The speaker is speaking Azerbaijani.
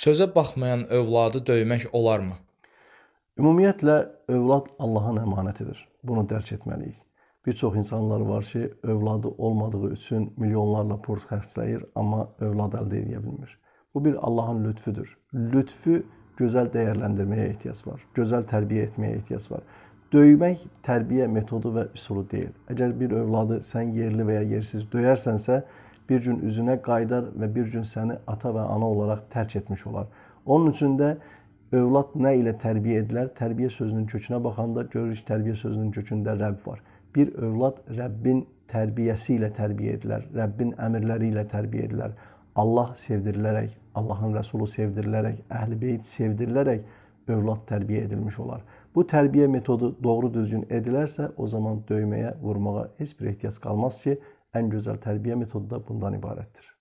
Sözə baxmayan övladı döymək olarmı? Ümumiyyətlə övlad Allahın əmanətidir. Bunu dərk etməliyik. Bir çox insanlar var ki, övladı olmadığı üçün milyonlarla pul xərcləyir, amma övlad əldə edə bilmir. Bu bir Allahın lütfüdür. Lütfü gözəl dəyərləndirməyə ehtiyac var. Gözəl tərbiyə etməyə ehtiyac var. Döymək tərbiyə metodu və üsulu deyil. Əgər bir övladı sən yerli və ya yersiz döyərsənsə, bir gün üzünə qayıdar və bir gün səni ata və ana olaraq tərk etmiş olar. Onun üçün də övlad nə ilə tərbiyə edilər? Tərbiyə sözünün kökünə baxanda görürük tərbiyə sözünün kökündə Rəbb var. Bir övlad Rəbbin tərbiyəsi ilə tərbiyə edilər. Rəbbin əmrləri ilə tərbiyə edilər. Allah sevdirilərək, Allahın Rəsulu sevdirilərək, Əhl-i Beyt sevdirilərək övlad tərbiyə edilmiş olar. Bu tərbiyə metodu doğru düzgün edilərsə, o zaman döyməyə, vurmağa heç bir ehtiyac qalmaz ki, ən gözəl tərbiyə metodu da bundan ibarətdir.